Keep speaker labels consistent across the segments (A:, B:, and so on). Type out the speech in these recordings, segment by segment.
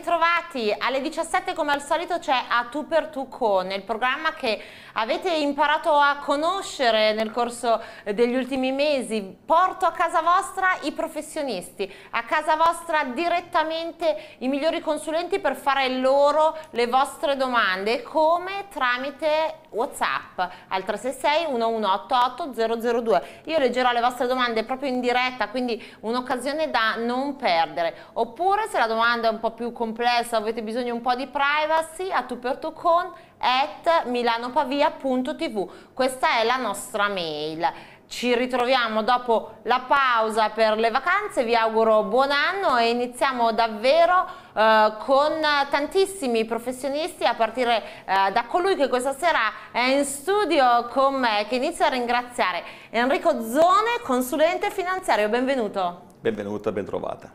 A: ritrovati. Alle 17 come al solito c'è A Tu per Tu con, il programma che avete imparato a conoscere nel corso degli ultimi mesi. Porto a casa vostra i professionisti, a casa vostra direttamente i migliori consulenti per fare loro le vostre domande. Come? Tramite WhatsApp al 366 1188 002. Io leggerò le vostre domande proprio in diretta, quindi un'occasione da non perdere. Oppure se la domanda è un po' più complessa, avete bisogno di un po' di privacy, a tu per tu con at milanopavia.tv. Questa è la nostra mail ci ritroviamo dopo la pausa per le vacanze, vi auguro buon anno e iniziamo davvero eh, con tantissimi professionisti a partire eh, da colui che questa sera è in studio con me, che inizio a ringraziare Enrico Zone, consulente finanziario, benvenuto.
B: Benvenuta, bentrovata.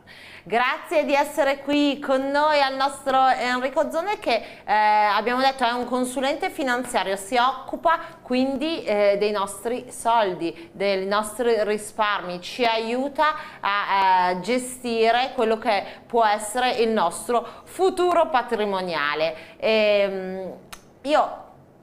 A: Grazie di essere qui con noi al nostro Enrico Zone che eh, abbiamo detto è un consulente finanziario, si occupa quindi eh, dei nostri soldi, dei nostri risparmi, ci aiuta a, a eh, gestire quello che può essere il nostro futuro patrimoniale. E, ehm, io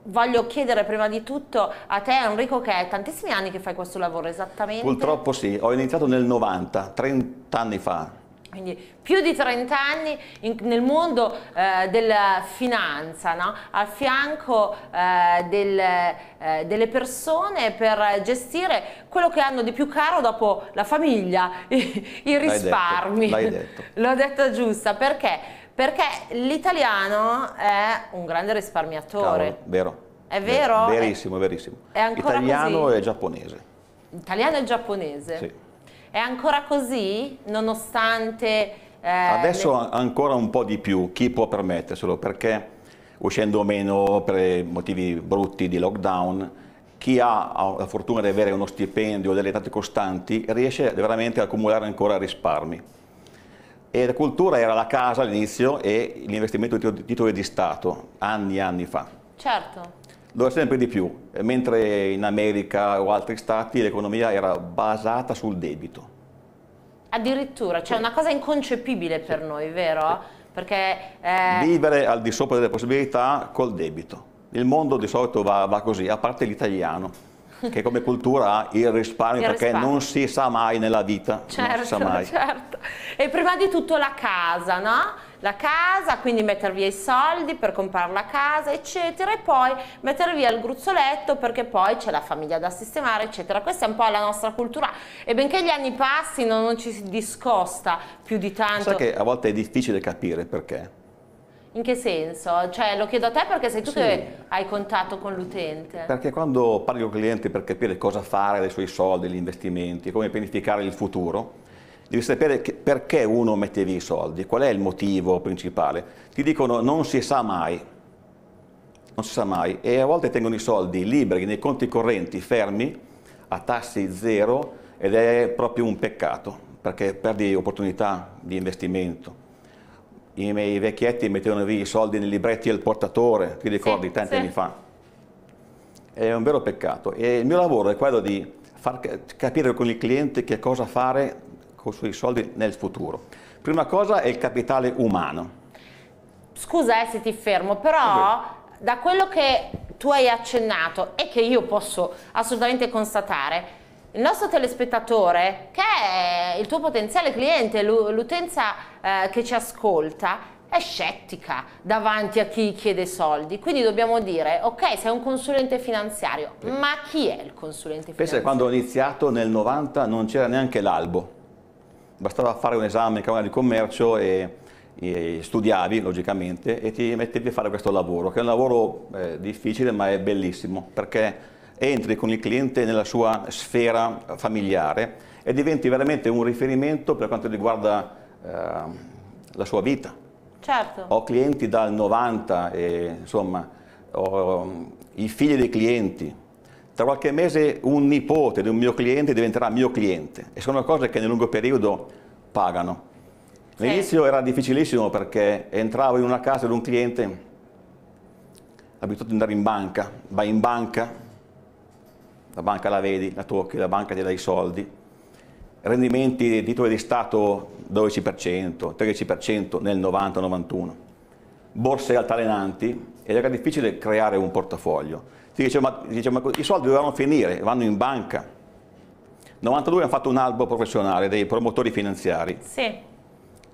A: voglio chiedere prima di tutto a te Enrico che è tantissimi anni che fai questo lavoro esattamente. Purtroppo
B: sì, ho iniziato nel 90, 30 anni fa
A: quindi più di 30 anni in, nel mondo eh, della finanza, no? a fianco eh, del, eh, delle persone per gestire quello che hanno di più caro dopo la famiglia, i, i risparmi. L'hai detto. L'ho detta giusta, perché? Perché l'italiano è un grande risparmiatore. Cavolo, vero. È vero?
B: Verissimo, è verissimo. È ancora Italiano così? e giapponese.
A: Italiano e giapponese? Sì. È ancora così nonostante... Eh, Adesso le...
B: ancora un po' di più, chi può permetterselo, perché uscendo meno per motivi brutti di lockdown, chi ha la fortuna di avere uno stipendio, delle date costanti, riesce veramente ad accumulare ancora risparmi. E la cultura era la casa all'inizio e l'investimento di titoli di Stato, anni e anni fa.
A: Certo
B: dove è sempre di più, eh, mentre in America o altri stati l'economia era basata sul debito.
A: Addirittura, cioè sì. una cosa inconcepibile per sì. noi, vero? Sì. Perché, eh...
B: Vivere al di sopra delle possibilità col debito. Il mondo di solito va, va così, a parte l'italiano che come cultura ha il risparmio, il perché risparmio. non si sa mai nella vita. Certo,
A: certo. E prima di tutto la casa, no? la casa, quindi mettere via i soldi per comprare la casa, eccetera, e poi mettere via il gruzzoletto perché poi c'è la famiglia da sistemare, eccetera. Questa è un po' la nostra cultura e benché gli anni passino non ci si discosta più di tanto. Sai che a
B: volte è difficile capire perché.
A: In che senso? Cioè, lo chiedo a te perché sei tu sì. che hai contatto con l'utente.
B: Perché quando parli con il cliente per capire cosa fare dei suoi soldi, gli investimenti, come pianificare il futuro, devi sapere che, perché uno mette via i soldi, qual è il motivo principale. Ti dicono non si sa mai, non si sa mai, e a volte tengono i soldi liberi nei conti correnti fermi a tassi zero ed è proprio un peccato perché perdi opportunità di investimento. I miei vecchietti mettevano via i soldi nei libretti del portatore, ti ricordi sì, tanti sì. anni fa? È un vero peccato e il mio lavoro è quello di far capire con il cliente che cosa fare con i suoi soldi nel futuro. Prima cosa è il capitale umano.
A: Scusa eh, se ti fermo, però da quello che tu hai accennato e che io posso assolutamente constatare, il nostro telespettatore, che è il tuo potenziale cliente, l'utenza eh, che ci ascolta, è scettica davanti a chi chiede soldi. Quindi dobbiamo dire, ok, sei un consulente finanziario, ma chi è il consulente finanziario? Pensa
B: che quando ho iniziato nel 90 non c'era neanche l'albo bastava fare un esame in Camera di Commercio e, e studiavi logicamente e ti mettevi a fare questo lavoro, che è un lavoro eh, difficile ma è bellissimo perché entri con il cliente nella sua sfera familiare e diventi veramente un riferimento per quanto riguarda eh, la sua vita. Certo. Ho clienti dal 90, e, insomma, ho, i figli dei clienti, tra qualche mese un nipote di un mio cliente diventerà mio cliente e sono cose che nel lungo periodo pagano. All'inizio sì. era difficilissimo perché entravo in una casa di un cliente abituato ad andare in banca, vai in banca, la banca la vedi, la tocchi, la banca ti dà i soldi, rendimenti di titoli di Stato 12%, 13% nel 90-91, borse altalenanti ed era difficile creare un portafoglio. Ti dice ma i soldi dovevano finire, vanno in banca. 92 hanno fatto un albo professionale dei promotori finanziari. Sì.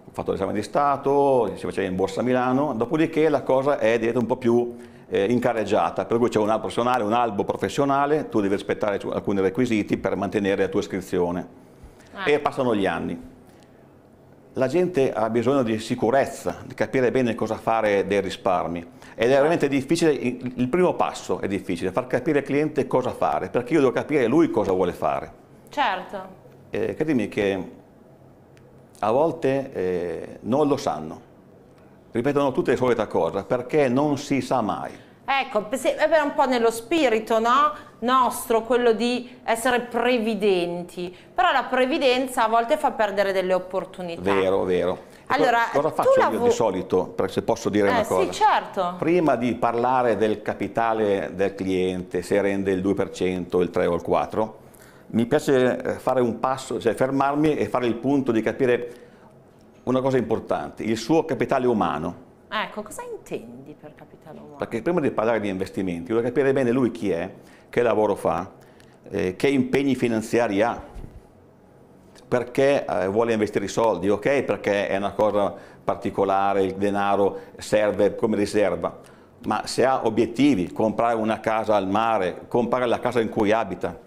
B: Ho fatto l'esame di Stato, si faceva in borsa Milano, dopodiché la cosa è diventata un po' più eh, incarreggiata, per cui c'è un albo professionale, un albo professionale, tu devi rispettare alcuni requisiti per mantenere la tua iscrizione. Ah. E passano gli anni. La gente ha bisogno di sicurezza, di capire bene cosa fare dei risparmi ed è veramente difficile, il primo passo è difficile, far capire al cliente cosa fare, perché io devo capire lui cosa vuole fare. Certo. Eh, credimi che a volte eh, non lo sanno, ripetono tutte le solite cose, perché non si sa mai.
A: Ecco, è un po' nello spirito no? nostro quello di essere previdenti, però la previdenza a volte fa perdere delle opportunità. Vero,
B: vero. Allora, cosa faccio io di solito, se posso dire eh, una cosa? Sì, certo. Prima di parlare del capitale del cliente, se rende il 2%, il 3 o il 4, mi piace eh, fare un passo, cioè fermarmi e fare il punto di capire una cosa importante, il suo capitale umano.
A: Ecco, cosa intendi per capitale umano?
B: Perché prima di parlare di investimenti, voglio capire bene lui chi è, che lavoro fa, eh, che impegni finanziari ha, perché eh, vuole investire i soldi, ok perché è una cosa particolare, il denaro serve come riserva, ma se ha obiettivi, comprare una casa al mare, comprare la casa in cui abita.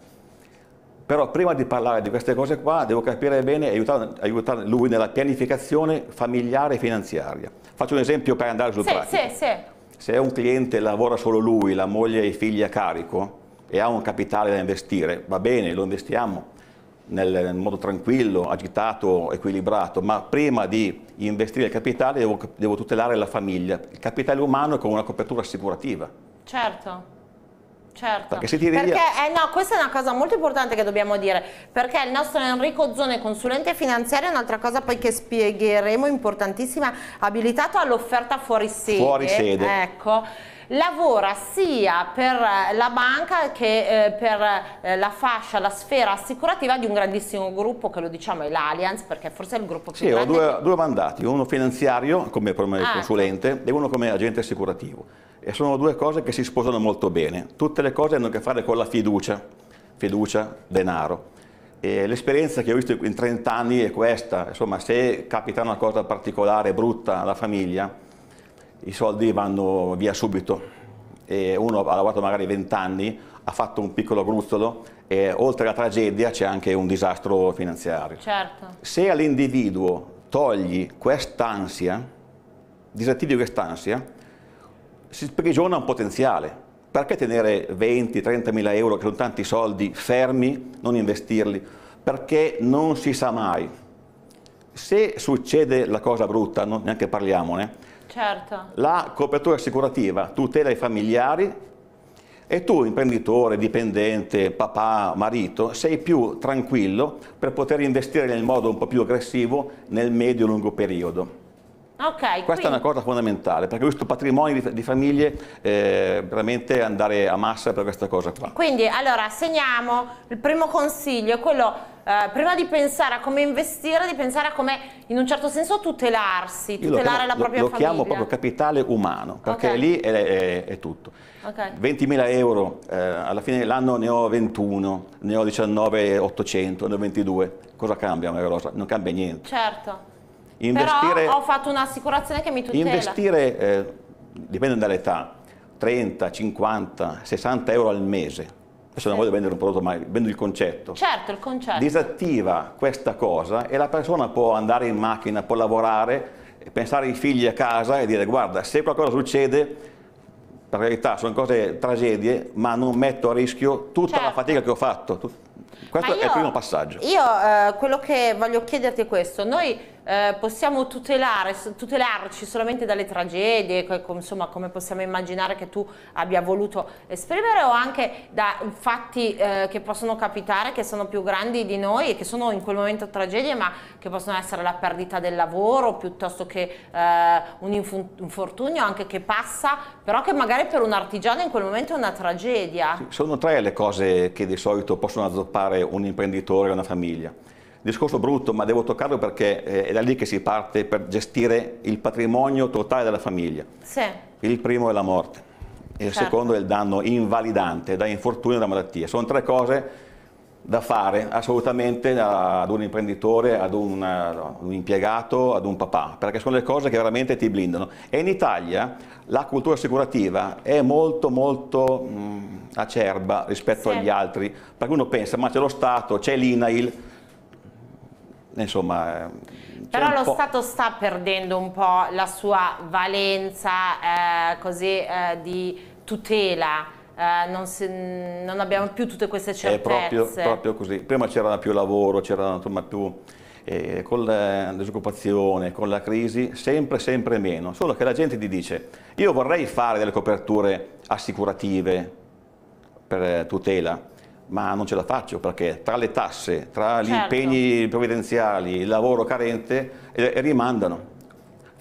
B: Però prima di parlare di queste cose qua devo capire bene e aiutare, aiutare, lui nella pianificazione familiare e finanziaria. Faccio un esempio per andare sul sì, pratico. Sì, sì. Se un cliente lavora solo lui, la moglie e i figli a carico e ha un capitale da investire, va bene, lo investiamo nel modo tranquillo, agitato, equilibrato, ma prima di investire il capitale devo, devo tutelare la famiglia. Il capitale umano è con una copertura assicurativa.
A: Certo. Certo, perché, se ti perché eh, no, questa è una cosa molto importante che dobbiamo dire, perché il nostro Enrico Zone, consulente finanziario, è un'altra cosa poi che spiegheremo, importantissima, abilitato all'offerta fuori sede. Fuori sede. Ecco lavora sia per la banca che eh, per eh, la fascia, la sfera assicurativa di un grandissimo gruppo che lo diciamo è l'Allianz perché forse è il gruppo più sì, grande. Sì, ho due,
B: due, mandati, uno finanziario come ah, ecco. consulente ecco. e uno come agente assicurativo e sono due cose che si sposano molto bene. Tutte le cose hanno a che fare con la fiducia, fiducia, denaro. l'esperienza che ho visto in 30 anni è questa, insomma se capita una cosa particolare, brutta alla famiglia, i soldi vanno via subito. E uno ha lavorato magari 20 anni, ha fatto un piccolo gruzzolo e oltre alla tragedia c'è anche un disastro finanziario. Certo. Se all'individuo togli quest'ansia, disattivi quest'ansia, si sprigiona un potenziale. Perché tenere 20-30 mila euro, che sono tanti soldi, fermi, non investirli? Perché non si sa mai. Se succede la cosa brutta, non, neanche parliamone,
A: Certo.
B: La copertura assicurativa tutela i familiari e tu, imprenditore, dipendente, papà, marito, sei più tranquillo per poter investire nel modo un po' più aggressivo nel medio-lungo periodo. Okay, Questa quindi... è una cosa fondamentale, perché questo patrimonio di, di famiglie è eh, veramente andare a massa per questa cosa qua.
A: Quindi, allora, segniamo, il primo consiglio è quello, eh, prima di pensare a come investire, di pensare a come, in un certo senso, tutelarsi, tutelare chiamo, la propria lo, lo famiglia. Lo chiamo proprio
B: capitale umano, perché okay. lì è, è, è tutto. Okay. 20.000 euro, eh, alla fine dell'anno ne ho 21, ne ho 19.800, ne ho 22. Cosa cambia una cosa? Non cambia niente.
A: Certo.
B: Investire, Però ho
A: fatto un'assicurazione che mi tutela. Investire,
B: eh, dipende dall'età, 30, 50, 60 euro al mese. Adesso non voglio vendere un prodotto, ma vendo il concetto.
A: Certo, il concetto.
B: Disattiva questa cosa e la persona può andare in macchina, può lavorare, pensare ai figli a casa e dire guarda, se qualcosa succede, per carità sono cose tragedie, ma non metto a rischio tutta certo. la fatica che ho fatto. Questo io, è il primo passaggio. Io
A: eh, quello che voglio chiederti è questo, noi eh, possiamo tutelare, tutelarci solamente dalle tragedie, insomma come possiamo immaginare che tu abbia voluto esprimere o anche da fatti eh, che possono capitare che sono più grandi di noi e che sono in quel momento tragedie ma che possono essere la perdita del lavoro piuttosto che eh, un infortunio anche che passa però che magari per un artigiano in quel momento è una tragedia. Sì,
B: sono tre le cose che di solito possono azzoppare fare un imprenditore o una famiglia. Discorso brutto, ma devo toccarlo perché eh, è da lì che si parte per gestire il patrimonio totale della famiglia. Sì. Il primo è la morte, il certo. secondo è il danno invalidante da infortunio e da malattia. Sono tre cose da fare assolutamente ad un imprenditore, ad un, ad un, impiegato, ad un papà, perché sono le cose che veramente ti blindano. E in Italia la cultura assicurativa è molto molto mh, mm, acerba rispetto sì. agli altri, perché uno pensa ma c'è lo Stato, c'è l'INAIL, insomma... Eh, Però lo Stato
A: sta perdendo un po' la sua valenza eh, così, eh, di tutela eh, non, si, non, abbiamo più tutte queste certezze. È proprio, proprio
B: così. Prima c'era più lavoro, c'era più... Eh, con la disoccupazione, con la crisi, sempre sempre meno. Solo che la gente ti dice, io vorrei fare delle coperture assicurative per tutela, ma non ce la faccio perché tra le tasse, tra gli certo. impegni provvidenziali, il lavoro carente, eh, rimandano.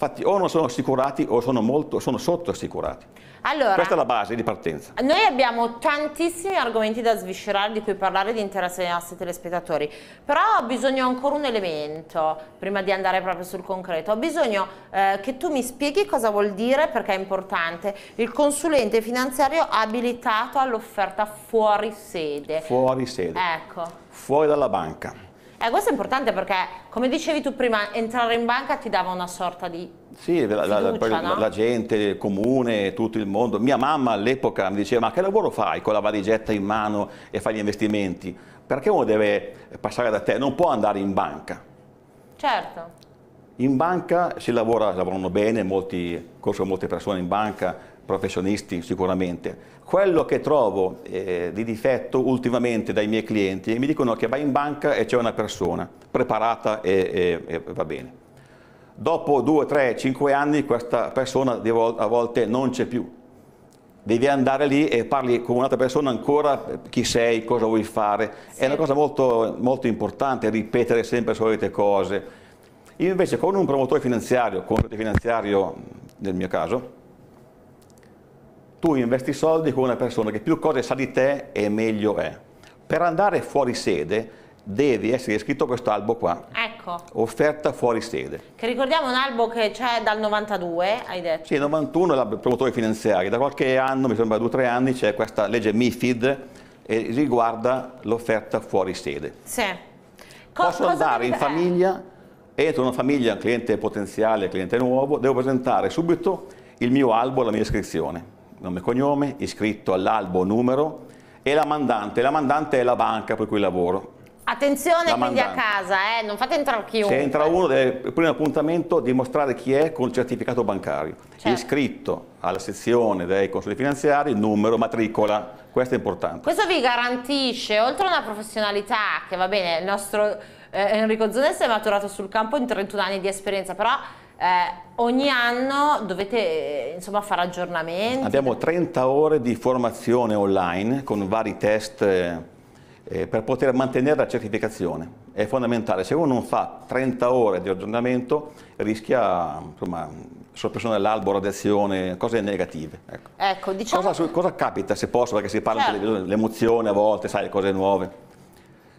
B: Infatti o non sono assicurati o sono, molto, sono sottoassicurati. Allora, Questa è la base di partenza.
A: Noi abbiamo tantissimi argomenti da sviscerare di cui parlare di interesse dei nostri telespettatori, però ho bisogno ancora un elemento prima di andare proprio sul concreto. Ho bisogno eh, che tu mi spieghi cosa vuol dire, perché è importante, il consulente finanziario abilitato all'offerta fuori sede.
B: Fuori sede. Ecco. Fuori dalla banca
A: eh, questo è importante perché, come dicevi tu prima, entrare in banca ti dava una sorta di
B: Sì, fiducia, la, la, no? la, gente, il comune, tutto il mondo. Mia mamma all'epoca mi diceva, ma che lavoro fai con la valigetta in mano e fai gli investimenti? Perché uno deve passare da te? Non può andare in banca. Certo. In banca si lavora, lavorano bene, molti, conosco molte persone in banca, professionisti sicuramente. Quello che trovo eh, di difetto ultimamente dai miei clienti, mi dicono che vai in banca e c'è una persona preparata e, e, e va bene. Dopo 2, 3, 5 anni questa persona a volte non c'è più. Devi andare lì e parli con un'altra persona ancora chi sei, cosa vuoi fare. Sì. È una cosa molto, molto importante ripetere sempre le solite cose. Io invece con un promotore finanziario, con un finanziario nel mio caso, tu investi soldi con una persona che più cose sa di te e meglio è. Per andare fuori sede devi essere iscritto a questo albo qua. Ecco. Offerta fuori sede.
A: Che ricordiamo un albo che c'è dal 92, hai detto.
B: Sì, 91 è il promotore finanziario. Da qualche anno, mi sembra due o tre anni, c'è questa legge MIFID e riguarda l'offerta fuori sede.
A: Sì. Co Posso andare in famiglia,
B: entro una famiglia, un cliente potenziale, cliente nuovo, devo presentare subito il mio albo, la mia iscrizione nome e cognome, iscritto all'albo numero e la mandante. La mandante è la banca per cui lavoro.
A: Attenzione la quindi mandante. a casa, eh? non fate entrare chiunque. Se
B: entra uno deve prima appuntamento dimostrare chi è con il certificato bancario. Certo. Iscritto alla sezione dei consulenti finanziari, numero, matricola, questo è importante.
A: Questo vi garantisce, oltre a una professionalità che va bene, il nostro eh, Enrico Zones è maturato sul campo in 31 anni di esperienza, però eh, ogni anno dovete eh, insomma, fare aggiornamenti. Abbiamo
B: 30 ore di formazione online con vari test eh, eh, per poter mantenere la certificazione. È fondamentale, se uno non fa 30 ore di aggiornamento rischia insomma, soppressione dell'albo, radiazione, cose negative. Ecco. Ecco, diciamo... cosa, cosa, capita se posso, perché si parla certo. di televisione, a volte, sai, cose nuove.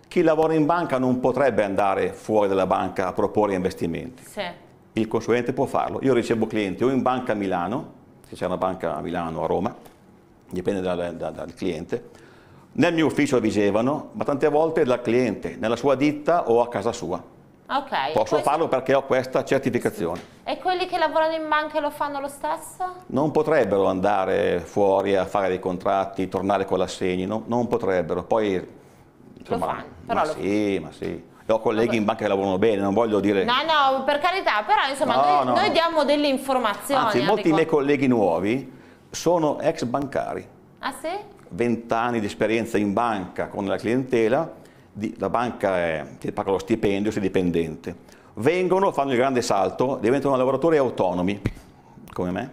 B: Chi lavora in banca non potrebbe andare fuori dalla banca a proporre investimenti. Sì il consulente può farlo. Io ricevo clienti o in banca a Milano, se c'è una banca a Milano o a Roma, dipende dal, dal, dal cliente, nel mio ufficio a Vigevano, ma tante volte dal cliente, nella sua ditta o a casa sua.
A: Okay, Posso questo...
B: farlo perché ho questa certificazione.
A: E quelli che lavorano in banca lo fanno lo stesso?
B: Non potrebbero andare fuori a fare dei contratti, tornare con l'assegno, no? non potrebbero. Poi, insomma, lo fanno, però ma lo sì, fanno. ma sì ho colleghi in banca che lavorano bene, non voglio dire... No,
A: no, per carità, però insomma no, noi, no. noi, diamo delle informazioni. Anzi, molti Enrico. miei
B: colleghi nuovi sono ex bancari. Ah sì? 20 anni di esperienza in banca con la clientela, la banca è, ti paga lo stipendio, sei dipendente. Vengono, fanno il grande salto, diventano lavoratori autonomi, come me.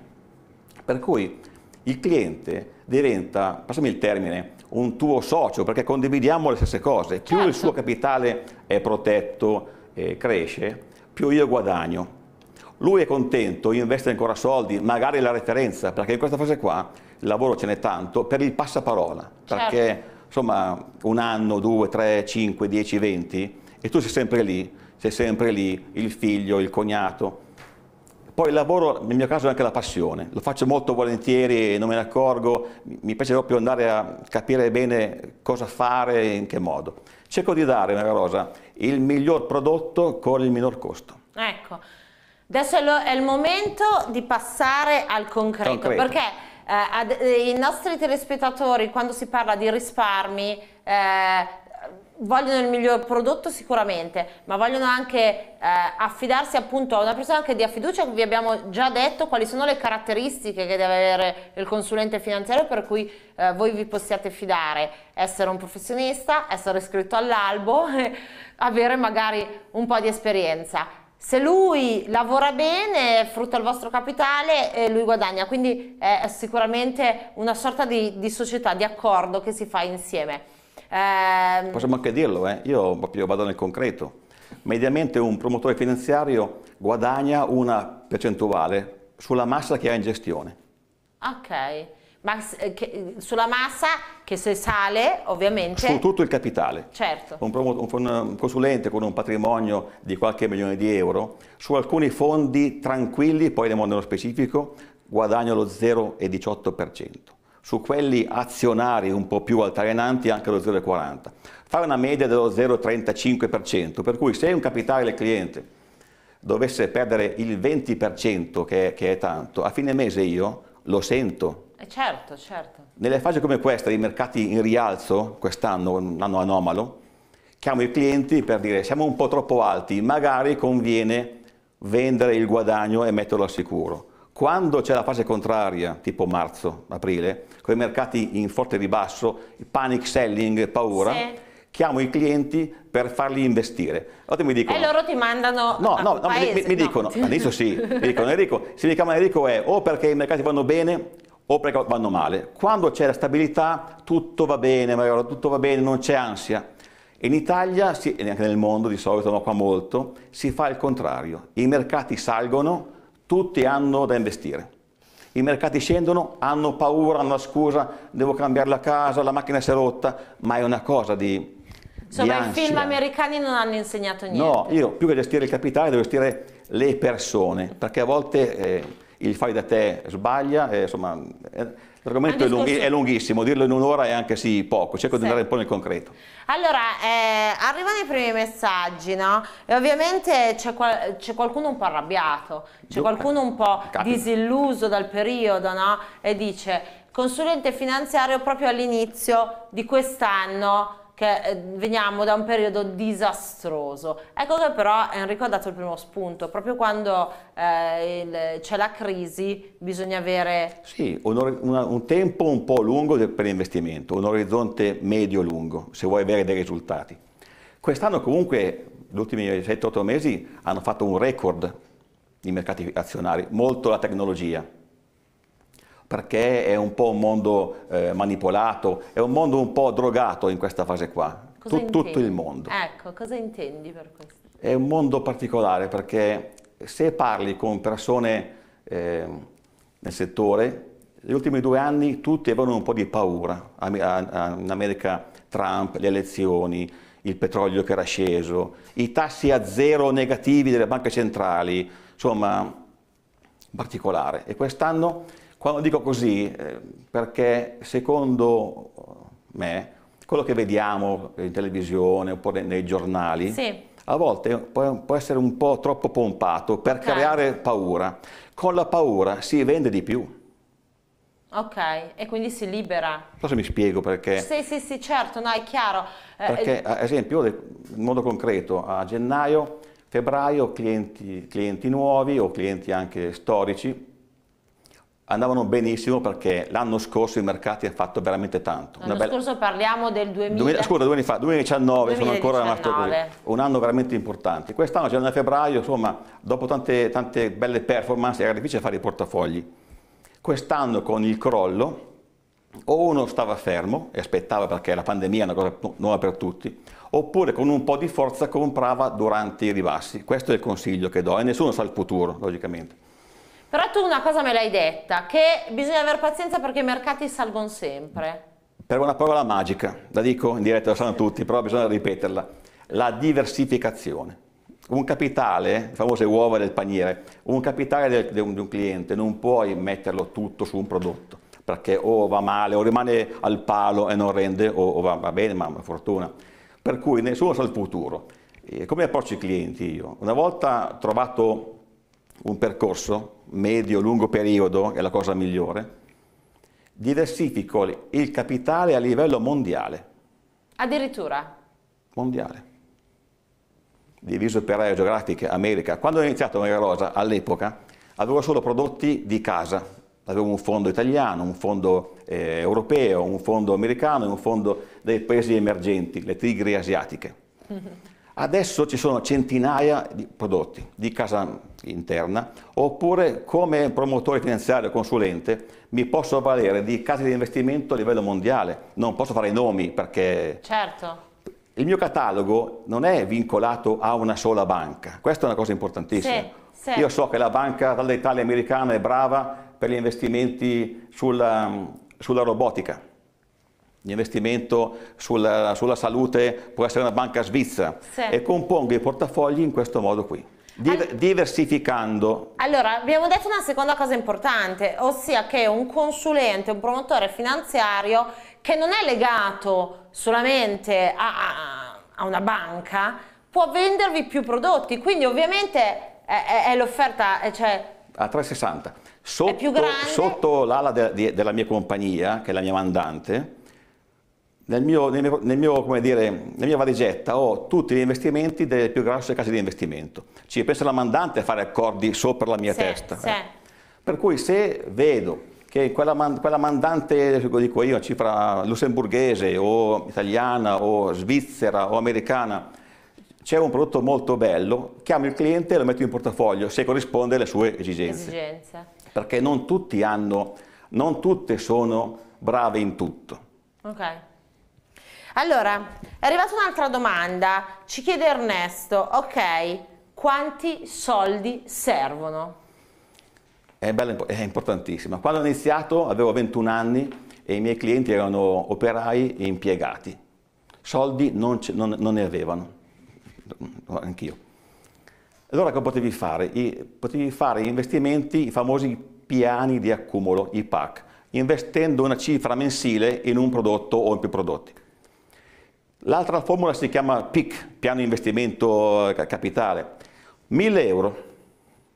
B: Per cui il cliente diventa, passami il termine, un tuo socio, perché condividiamo le stesse cose, più il certo. suo capitale è protetto, eh, cresce, più io guadagno. Lui è contento, investe ancora soldi, magari la referenza, perché in questa fase qua il lavoro ce n'è tanto, per il passaparola, perché certo. insomma un anno, due, tre, cinque, dieci, venti, e tu sei sempre lì, sei sempre lì, il figlio, il cognato, poi il lavoro, nel mio caso, è anche la passione, lo faccio molto volentieri, non me ne accorgo, mi piace proprio andare a capire bene cosa fare e in che modo. Cerco di dare, Maria Rosa, il miglior prodotto con il minor costo.
A: Ecco, adesso è il momento di passare al concreto. concreto. perché... Eh, ad, eh, i nostri telespettatori quando si parla di risparmi eh, vogliono il miglior prodotto sicuramente, ma vogliono anche eh, affidarsi appunto a una persona che dia fiducia, vi abbiamo già detto quali sono le caratteristiche che deve avere il consulente finanziario per cui eh, voi vi possiate fidare, essere un professionista, essere iscritto all'albo, avere magari un po' di esperienza. Se lui lavora bene, frutta il vostro capitale e lui guadagna, quindi eh, è sicuramente una sorta di, di società, di accordo che si fa insieme. Eh... Possiamo
B: anche dirlo, eh? io proprio vado nel concreto. Mediamente un promotore finanziario guadagna una percentuale sulla massa che ha in gestione.
A: Ok, ma eh, che, sulla massa che se sale ovviamente... Su
B: tutto il capitale. Certo. Un, un, un consulente con un patrimonio di qualche milione di euro, su alcuni fondi tranquilli, poi ne mondo specifico, guadagna lo 0,18% su quelli azionari un po' più altalenanti anche lo 0,40. Fare una media dello 0,35%, per cui se un capitale del cliente dovesse perdere il 20%, che è, che è tanto, a fine mese io lo sento.
A: E eh, certo, certo.
B: Nelle fasi come questa, i mercati in rialzo, quest'anno, un anno anomalo, chiamo i clienti per dire siamo un po' troppo alti, magari conviene vendere il guadagno e metterlo al sicuro. Quando c'è la fase contraria, tipo marzo, aprile, con i mercati in forte ribasso, panic selling, paura, sì. chiamo i clienti per farli investire. Allora mi dicono, e loro
A: ti mandano no, a no, no, paese, mi, mi no. dicono, all'inizio sì, mi dicono Enrico,
B: se mi chiamano Enrico è o perché i mercati vanno bene o perché vanno male. Quando c'è la stabilità tutto va bene, tutto va bene, non c'è ansia. In Italia, e neanche nel mondo di solito, ma qua molto, si fa il contrario. I mercati salgono, tutti hanno da investire. I mercati scendono, hanno paura, hanno la scusa, devo cambiare la casa, la macchina si è rotta, ma è una cosa di... Insomma, i film
A: americani non hanno insegnato niente. No,
B: io più che gestire il capitale devo gestire le persone, perché a volte... Eh, il fai da te sbaglia, e, eh, insomma eh, l'argomento è, lunghi, è, lunghissimo, dirlo in un'ora è anche sì poco, cerco sì. di andare un po' nel concreto.
A: Allora, eh, arrivano i primi messaggi, no? E ovviamente c'è, qual qualcuno un po' arrabbiato, c'è qualcuno un po' Capita. disilluso dal periodo, no? E dice, consulente finanziario proprio all'inizio di quest'anno che eh, veniamo da un periodo disastroso. Ecco che però Enrico ha dato il primo spunto, proprio quando eh, il, c'è la crisi bisogna avere...
B: Sì, un, una, un tempo un po' lungo per l'investimento, un orizzonte medio-lungo, se vuoi avere dei risultati. Quest'anno comunque, gli ultimi 7-8 mesi, hanno fatto un record di mercati azionari, molto la tecnologia perché è un po' un mondo eh, manipolato, è un mondo un po' drogato in questa fase qua. Tut, tutto il mondo.
A: Ecco, cosa intendi per questo?
B: È un mondo particolare perché se parli con persone eh, nel settore, negli ultimi due anni tutti avevano un po' di paura. In America Trump, le elezioni, il petrolio che era sceso, i tassi a zero negativi delle banche centrali, insomma, particolare. E quest'anno quando dico così, eh, perché secondo me, quello che vediamo in televisione oppure nei giornali, sì. a volte può, può, essere un po' troppo pompato per okay. creare paura. Con la paura si vende di più.
A: Ok, e quindi si libera.
B: Forse mi spiego perché.
A: Sì, sì, sì, certo, no, è chiaro. Eh, perché, eh,
B: ad esempio, in modo concreto, a gennaio, febbraio, clienti, clienti nuovi o clienti anche storici andavano benissimo perché l'anno scorso i mercati hanno fatto veramente tanto. L'anno bella... scorso
A: parliamo del 2000... scusa,
B: due anni fa, 2019, 2019. sono ancora rimasto un anno veramente importante. Quest'anno, già nel febbraio, insomma, dopo tante, tante belle performance era difficile fare i portafogli. Quest'anno con il crollo o uno stava fermo e aspettava perché la pandemia è una cosa nuova per tutti, oppure con un po' di forza comprava durante i ribassi. Questo è il consiglio che do e nessuno sa il futuro, logicamente.
A: Però tu una cosa me l'hai detta, che bisogna avere pazienza perché i mercati salgono sempre.
B: Per una parola magica, la dico in diretta, lo sanno tutti, però bisogna ripeterla. La diversificazione. Un capitale, le famose uova del paniere, un capitale del, de di un cliente non puoi metterlo tutto su un prodotto, perché o va male, o rimane al palo e non rende, o, o va, va, bene, ma fortuna. Per cui nessuno sa il futuro. E come approccio i clienti io? Una volta trovato un percorso medio-lungo periodo, è la cosa migliore, diversifico il capitale a livello mondiale.
A: Addirittura?
B: Mondiale. Diviso per aree geografiche, America. Quando ho iniziato Maria Rosa, all'epoca, avevo solo prodotti di casa. Avevo un fondo italiano, un fondo eh, europeo, un fondo americano e un fondo dei paesi emergenti, le tigri asiatiche. Adesso ci sono centinaia di prodotti di casa interna, oppure come promotore finanziario consulente mi posso valere di case di investimento a livello mondiale, non posso fare i nomi perché...
A: Certo.
B: Il mio catalogo non è vincolato a una sola banca, questa è una cosa importantissima. Sì, sì. Io so che la banca dall'Italia americana è brava per gli investimenti sulla, sulla robotica, l'investimento sulla, sulla, salute può essere una banca svizzera sì. e compongo i portafogli in questo modo qui. Diver- diversificando.
A: Allora, abbiamo detto una seconda cosa importante, ossia che un consulente, un promotore finanziario che non è legato solamente a, a, una banca, può vendervi più prodotti, quindi ovviamente è, è, è l'offerta, cioè,
B: A 360. Sotto, sotto l'ala de, de, della mia compagnia, che è la mia mandante, nel mio, nel, nel mio, dire, nella mia valigetta ho tutti gli investimenti delle più grosse case di investimento. Ci pensa la mandante a fare accordi sopra la mia sì, testa. Eh. Sì. Eh. Per cui se vedo che quella, man, quella mandante, dico io, cifra lussemburghese o italiana o svizzera o americana, c'è un prodotto molto bello, chiamo il cliente e lo metto in portafoglio se corrisponde alle sue esigenze. esigenze. Perché non tutti hanno, non tutte sono brave in tutto.
A: Okay. Allora, è arrivata un'altra domanda, ci chiede Ernesto, ok, quanti soldi servono?
B: È, bella, è importantissima. Quando ho iniziato avevo 21 anni e i miei clienti erano operai e impiegati. Soldi non, non, non ne avevano, anch'io. Allora cosa potevi fare? I, potevi fare investimenti, i famosi piani di accumulo, i PAC, investendo una cifra mensile in un prodotto o in più prodotti. L'altra formula si chiama PIC, piano investimento eh, capitale, 1000 euro,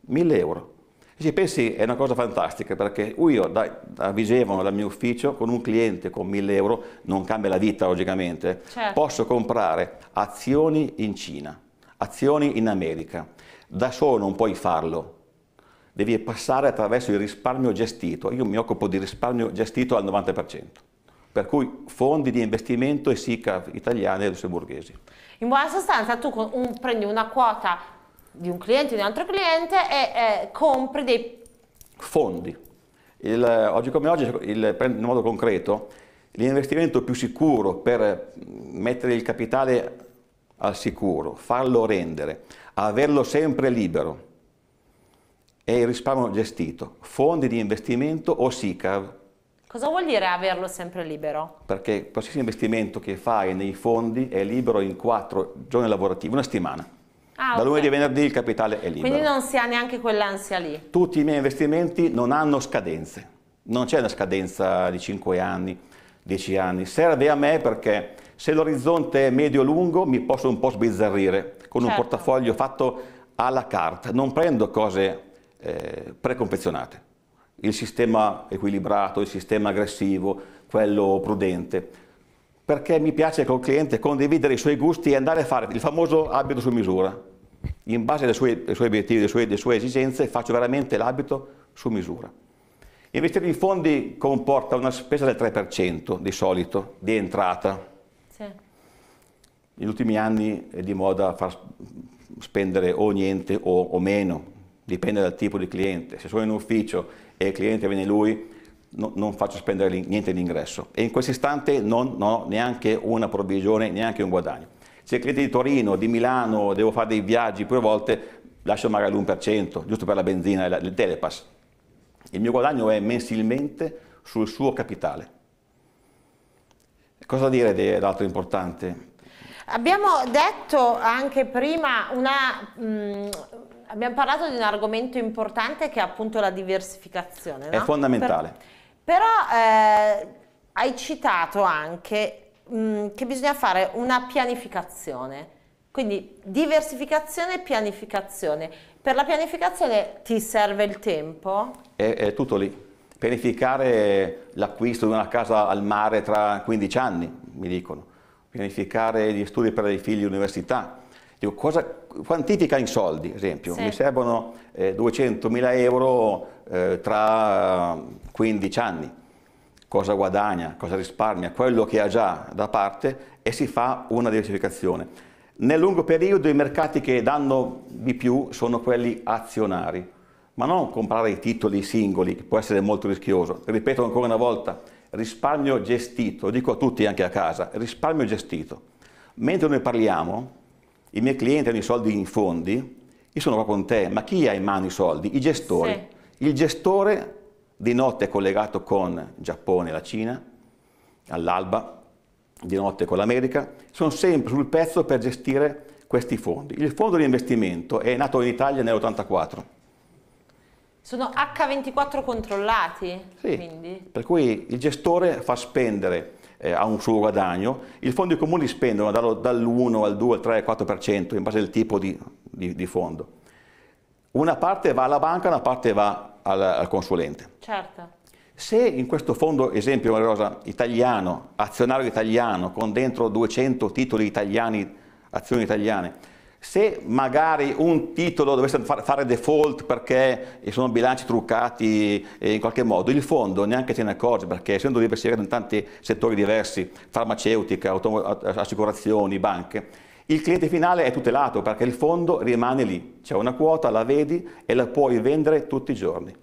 B: 1000 euro. Se pensi è una cosa fantastica perché io da, da Vigevano, dal mio ufficio, con un cliente con 1000 euro, non cambia la vita logicamente, certo. posso comprare azioni in Cina, azioni in America, da solo non puoi farlo, devi passare attraverso il risparmio gestito, io mi occupo di risparmio gestito al 90% per cui fondi di investimento e SICAV italiane e lussemburghesi.
A: In buona sostanza tu un, prendi una quota di un cliente, di un altro cliente e eh, compri dei
B: fondi. Il, oggi come oggi, il, in modo concreto, l'investimento più sicuro per mettere il capitale al sicuro, farlo rendere, averlo sempre libero è il risparmio gestito, fondi di investimento o SICAV
A: Cosa vuol dire averlo sempre libero?
B: Perché qualsiasi investimento che fai nei fondi è libero in quattro giorni lavorativi, una settimana. Ah, da okay. lunedì a venerdì il capitale è libero. Quindi
A: non si ha neanche quell'ansia lì.
B: Tutti i miei investimenti non hanno scadenze. Non c'è una scadenza di 5 anni, 10 anni. Serve a me perché se l'orizzonte è medio-lungo mi posso un po' sbizzarrire con certo. un portafoglio fatto alla carta. Non prendo cose eh, preconfezionate il sistema equilibrato, il sistema aggressivo, quello prudente. Perché mi piace col cliente condividere i suoi gusti e andare a fare il famoso abito su misura. In base ai suoi, ai suoi obiettivi, alle sue, alle sue esigenze, faccio veramente l'abito su misura. Investire in fondi comporta una spesa del 3% di solito, di entrata. Sì. ultimi anni è di moda far spendere o niente o, o meno, dipende dal tipo di cliente. Se sono in ufficio e il cliente viene lui, no, non faccio spendere niente l'ingresso e in questo istante non, non ho neanche una provvigione, neanche un guadagno. Se il cliente di Torino, di Milano, devo fare dei viaggi più volte, lascio magari l'1%, giusto per la benzina e il telepass. Il mio guadagno è mensilmente sul suo capitale. Cosa dire dell'altro importante?
A: Abbiamo detto anche prima una, mh, Abbiamo parlato di un argomento importante che è appunto la diversificazione. È no? fondamentale. Per, però eh, hai citato anche mh, che bisogna fare una pianificazione. Quindi diversificazione e pianificazione. Per la pianificazione ti serve il tempo?
B: È, è tutto lì. Pianificare l'acquisto di una casa al mare tra 15 anni, mi dicono. Pianificare gli studi per i figli all'università. Dico, cosa, quantifica in soldi, ad esempio, sì. mi servono eh, 200.000 euro eh, tra 15 anni, cosa guadagna, cosa risparmia, quello che ha già da parte e si fa una diversificazione. Nel lungo periodo i mercati che danno di più sono quelli azionari, ma non comprare i titoli singoli, che può essere molto rischioso. Ripeto ancora una volta, risparmio gestito, lo dico a tutti anche a casa, risparmio gestito. Mentre noi parliamo, i miei clienti hanno i soldi in fondi, io sono qua con te, ma chi ha in mano i soldi? I gestori. Sì. Il gestore di notte è collegato con Giappone e la Cina, all'alba, di notte con l'America, sono sempre sul pezzo per gestire questi fondi. Il fondo di investimento è nato in Italia nell'84.
A: Sono H24 controllati? Sì, quindi.
B: per cui il gestore fa spendere eh, ha un suo guadagno, i fondi comuni spendono dall'1 al 2, al 3, al 4% in base al tipo di, di, di, fondo. Una parte va alla banca, una parte va al, al consulente. Certo. Se in questo fondo, esempio, Rosa, italiano, azionario italiano, con dentro 200 titoli italiani, azioni italiane, se magari un titolo dovesse fare default perché sono bilanci truccati eh, in qualche modo, il fondo neanche se ne accorge perché essendo diversificato in tanti settori diversi, farmaceutica, assicurazioni, banche, il cliente finale è tutelato perché il fondo rimane lì, c'è una quota, la vedi e la puoi vendere tutti i giorni.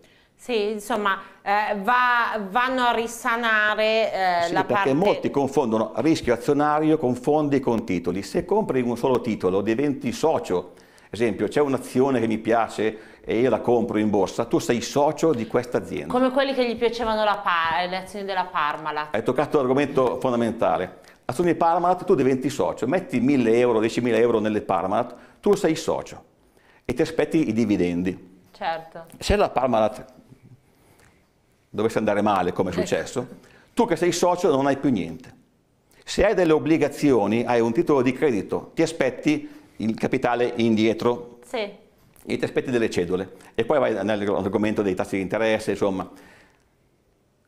A: Sì, insomma, eh, va, vanno a risanare eh, sì, la perché
B: molti confondono rischio azionario con fondi e con titoli. Se compri un solo titolo, diventi socio. Esempio, c'è un'azione che mi piace e io la compro in borsa, tu sei socio di questa azienda.
A: Come quelli che gli piacevano eh, le azioni della Parmalat.
B: Hai toccato l'argomento fondamentale. Azioni Parmalat, tu diventi socio. Metti 1000 euro, 10.000 euro nelle Parmalat, tu sei socio e ti aspetti i dividendi. Certo. Se la Parmalat dovesse andare male come è eh. successo, tu che sei socio non hai più niente. Se hai delle obbligazioni, hai un titolo di credito, ti aspetti il capitale indietro sì. e ti aspetti delle cedole. E poi vai nell'argomento dei tassi di interesse, insomma.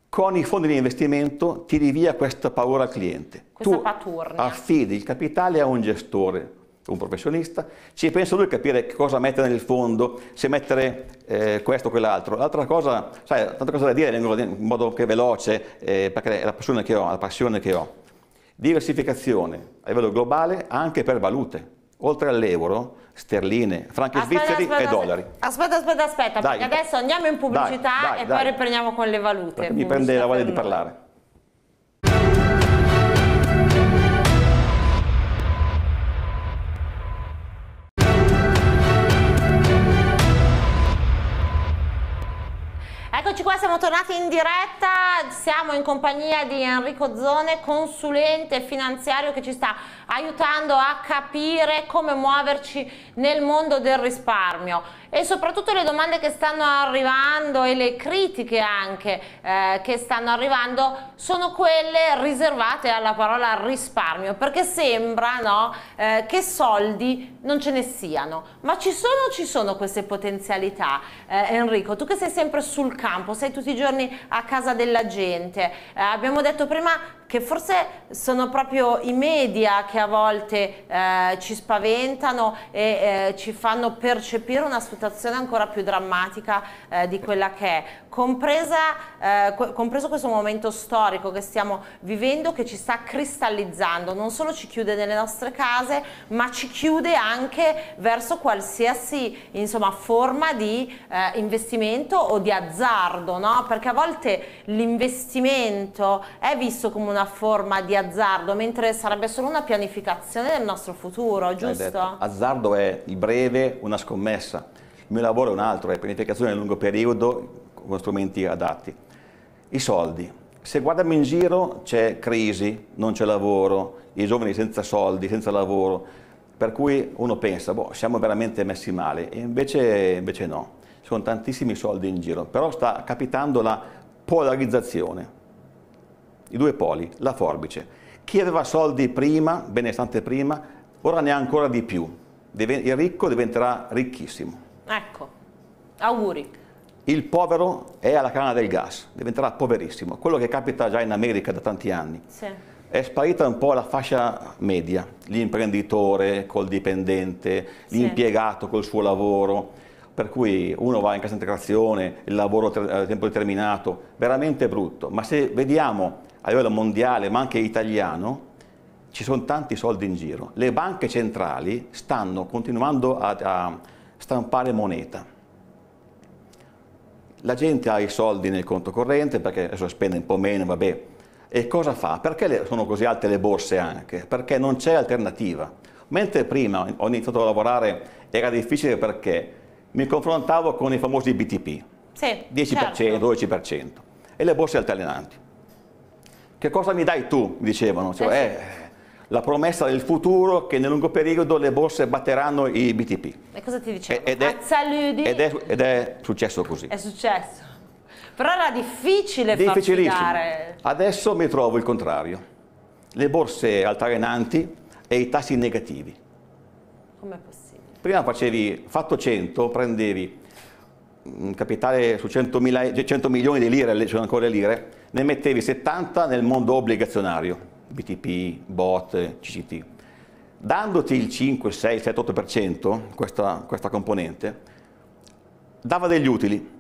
B: Con i fondi di investimento tiri via questa paura al cliente. Questa tu paturnia. affidi il capitale a un gestore, un professionista, ci pensa lui a capire che cosa mettere nel fondo, se mettere eh, questo o quell'altro. L'altra cosa, sai, tante cose da dire in modo che veloce, eh, perché è la passione che ho, la passione che ho. Diversificazione a livello globale anche per valute, oltre all'euro, sterline, franchi svizzeri aspetta, e dollari.
A: Aspetta, aspetta, aspetta, dai, perché adesso andiamo in pubblicità dai, dai, e poi riprendiamo con le valute. Mi prende
B: la voglia di parlare.
A: Eccoci qua, siamo tornati in diretta, siamo in compagnia di Enrico Zone, consulente finanziario che ci sta aiutando a capire come muoverci nel mondo del risparmio e soprattutto le domande che stanno arrivando e le critiche anche eh, che stanno arrivando sono quelle riservate alla parola risparmio perché sembra no, eh, che soldi non ce ne siano ma ci sono ci sono queste potenzialità eh, Enrico tu che sei sempre sul campo campo, sei tutti i giorni a casa della gente. Eh, abbiamo detto prima che forse sono proprio i media che a volte eh, ci spaventano e eh, ci fanno percepire una situazione ancora più drammatica eh, di quella che è, Compresa, co eh, compreso questo momento storico che stiamo vivendo che ci sta cristallizzando, non solo ci chiude nelle nostre case ma ci chiude anche verso qualsiasi insomma, forma di eh, investimento o di azzardo, no? perché a volte l'investimento è visto come una una forma di azzardo, mentre sarebbe solo una pianificazione del nostro futuro, giusto?
B: Azzardo è il breve, una scommessa. Il mio lavoro è un altro, è pianificazione nel lungo periodo con strumenti adatti. I soldi. Se guardiamo in giro c'è crisi, non c'è lavoro, i giovani senza soldi, senza lavoro, per cui uno pensa, boh, siamo veramente messi male, e invece, invece no, sono tantissimi soldi in giro, però sta capitando la polarizzazione i due poli, la forbice. Chi aveva soldi prima, benestante prima, ora ne ha ancora di più. Il ricco diventerà ricchissimo.
A: Ecco, auguri.
B: Il povero è alla canna del gas, diventerà poverissimo, quello che capita già in America da tanti anni. Sì. È sparita un po' la fascia media, l'imprenditore col dipendente, sì. l'impiegato col suo lavoro per cui uno va in cassa integrazione, il lavoro eh, a tempo determinato, veramente brutto, ma se vediamo a livello mondiale ma anche italiano, ci sono tanti soldi in giro. Le banche centrali stanno continuando a, a stampare moneta. La gente ha i soldi nel conto corrente perché adesso spende un po' meno, vabbè. E cosa fa? Perché sono così alte le borse anche? Perché non c'è alternativa. Mentre prima ho iniziato a lavorare era difficile perché mi confrontavo con i famosi BTP, sì, 10%, certo. 12%, e le borse altalenanti. Che cosa mi dai tu? Mi dicevano, cioè, eh eh, la promessa del futuro che nel lungo periodo le borse batteranno i BTP.
A: E cosa ti dicevo? Ed è, ed
B: ed è successo così. È
A: successo. Però era difficile far
B: Adesso mi trovo il contrario. Le borse altalenanti e i tassi negativi. Com'è possibile? Prima facevi, fatto 100, prendevi un mm, capitale su 100, mila, 100 milioni di lire, sono ancora lire, ne mettevi 70 nel mondo obbligazionario, BTP, BOT, CCT. Dandoti il 5, 6, 7, 8% questa, questa componente, dava degli utili.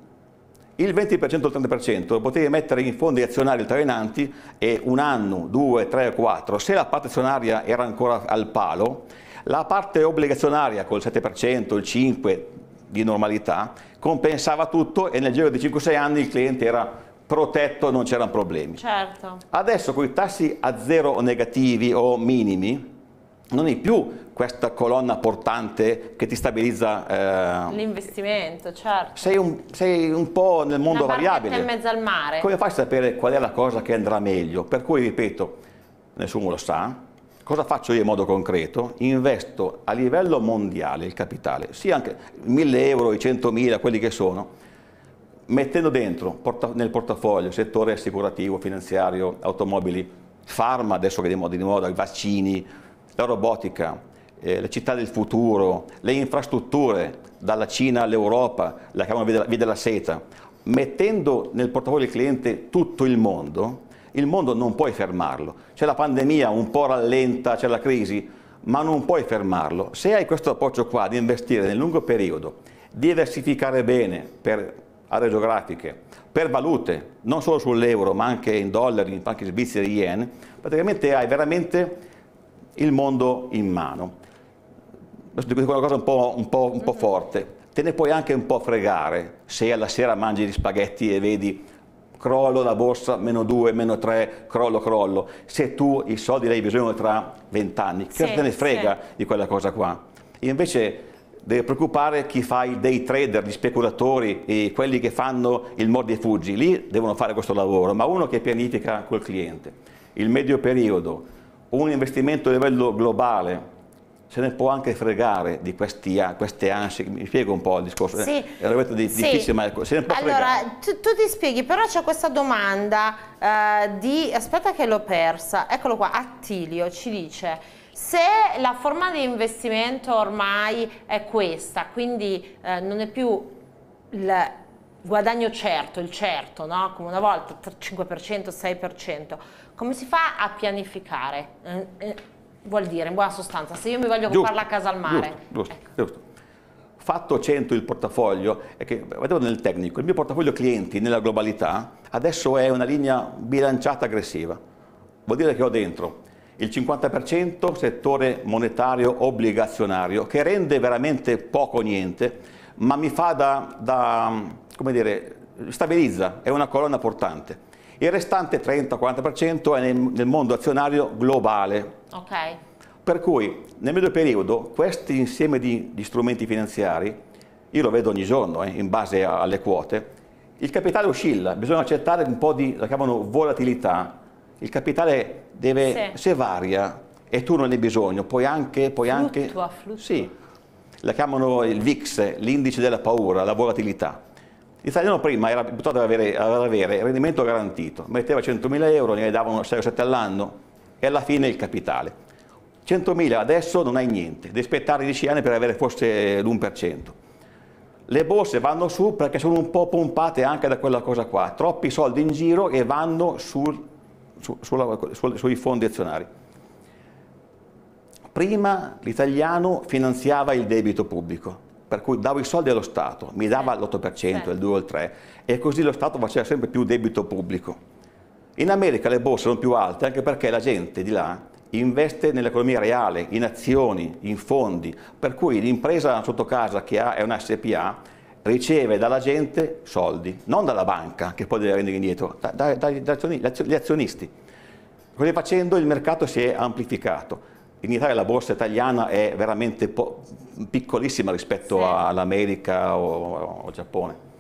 B: Il 20% o il 30% potevi mettere in fondi azionari trainanti e un anno, due, tre, quattro, se la parte azionaria era ancora al palo, la parte obbligazionaria col 7%, il 5% di normalità compensava tutto e nel giro di 5-6 anni il cliente era protetto, non c'erano problemi. Certo. Adesso con i tassi a zero o negativi o minimi non hai più questa colonna portante che ti stabilizza eh,
A: l'investimento, certo.
B: Sei un, sei un, po' nel mondo Una variabile. in mezzo
A: al mare. Come
B: fai a sapere qual è la cosa che andrà meglio? Per cui, ripeto, nessuno lo sa, Cosa faccio io in modo concreto? Investo a livello mondiale il capitale, sia anche 1000 euro, i 100.000, quelli che sono, mettendo dentro nel portafoglio settore assicurativo, finanziario, automobili, farma, adesso che è di moda, i vaccini, la robotica, eh, le città del futuro, le infrastrutture, dalla Cina all'Europa, la chiamano via della seta, mettendo nel portafoglio del cliente tutto il mondo, il mondo non puoi fermarlo. C'è la pandemia, un po' rallenta, c'è la crisi, ma non puoi fermarlo. Se hai questo approccio qua di investire nel lungo periodo, diversificare bene per aree geografiche, per valute, non solo sull'euro, ma anche in dollari, anche in svizzeri, yen, praticamente hai veramente il mondo in mano. Questo è una cosa un po', un po', un po' mm-hmm. forte, te ne puoi anche un po' fregare se alla sera mangi gli spaghetti e vedi crollo la borsa, meno 2, meno 3, crollo, crollo. Se tu i soldi li hai bisogno tra 20 anni, che te ne frega sì. di quella cosa qua? invece deve preoccupare chi fa i day trader, gli speculatori, e quelli che fanno il mordi e fuggi, lì devono fare questo lavoro, ma uno che pianifica col cliente. Il medio periodo, un investimento a livello globale, se ne può anche fregare di questi, queste ansie, mi spiego un po' il discorso, sì, eh, è veramente di, sì. difficile ma se ne può allora, fregare.
A: Tu, tu ti spieghi, però c'è questa domanda eh, di, aspetta che l'ho persa, eccolo qua, Attilio ci dice se la forma di investimento ormai è questa, quindi eh, non è più il guadagno certo, il certo, no? come una volta 5%, 6%, come si fa a pianificare? Eh, eh, Vuol dire, in buona sostanza, se io mi voglio comprare la casa al mare.
B: Giusto, ecco. giusto. Fatto 100 il portafoglio, è che, vediamo nel tecnico, il mio portafoglio clienti nella globalità adesso è una linea bilanciata aggressiva. Vuol dire che ho dentro il 50% settore monetario obbligazionario, che rende veramente poco o niente, ma mi fa da, da come dire, stabilizza, è una colonna portante. Il restante 30-40% è nel, nel mondo azionario globale, Okay. Per cui nel medio periodo questo insieme di, di, strumenti finanziari, io lo vedo ogni giorno eh, in base a, alle quote, il capitale oscilla, bisogna accettare un po' di, la chiamano volatilità, il capitale deve, sì. se varia e tu non ne hai bisogno, puoi anche... Puoi fluttua, anche fluttua. Sì, la chiamano il VIX, l'indice della paura, la volatilità. L'italiano prima era abituato ad avere, ad avere rendimento garantito, metteva 100.000 euro, ne davano 6 o 7 all'anno, e alla fine il capitale. 100.000 adesso non hai niente, devi aspettare 10 anni per avere forse l'1%. Le borse vanno su perché sono un po' pompate anche da quella cosa qua, troppi soldi in giro e vanno sul, su, sulla, su, sui fondi azionari. Prima l'italiano finanziava il debito pubblico, per cui davo i soldi allo Stato, mi dava certo, l'8%, il 2 certo. o il 3, e così lo Stato faceva sempre più debito pubblico. In America le borse sono più alte anche perché la gente di là investe nell'economia reale, in azioni, in fondi, per cui l'impresa sotto casa che ha è una SPA riceve dalla gente soldi, non dalla banca che poi deve rendere indietro, dagli da, da, da azionisti. Così facendo il mercato si è amplificato. In Italia la borsa italiana è veramente piccolissima rispetto sì. all'America o, o, o Giappone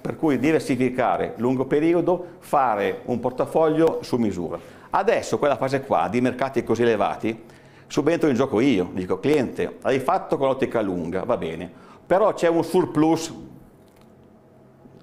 B: per cui diversificare lungo periodo, fare un portafoglio su misura. Adesso quella fase qua di mercati così elevati subentro in gioco io, dico cliente, hai fatto con l'ottica lunga, va bene, però c'è un surplus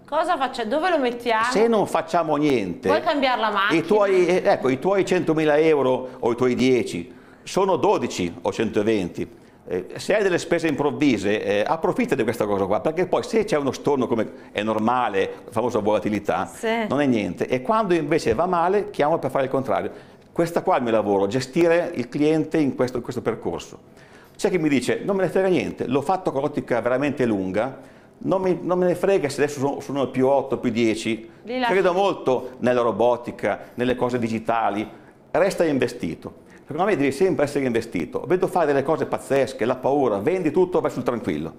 A: Cosa facciamo? Dove lo mettiamo? Se
B: non facciamo niente... Puoi
A: cambiare la macchina?
B: I tuoi, ecco, i tuoi 100.000 euro o i tuoi 10 sono 12 o 120 eh, se hai delle spese improvvise, eh, approfitta di questa cosa qua, perché poi se c'è uno storno come è normale, la famosa volatilità, sì. non è niente. E quando invece va male, chiamo per fare il contrario. Questa qua è il mio lavoro, gestire il cliente in questo, in questo percorso. C'è chi mi dice, non me ne frega niente, l'ho fatto con l'ottica veramente lunga, non, mi, non, me ne frega se adesso sono, sono più 8, più 10, credo molto nella robotica, nelle cose digitali, resta investito. Secondo me devi sempre essere investito. Vedo fare delle cose pazzesche, la paura, vendi tutto, vai sul tranquillo.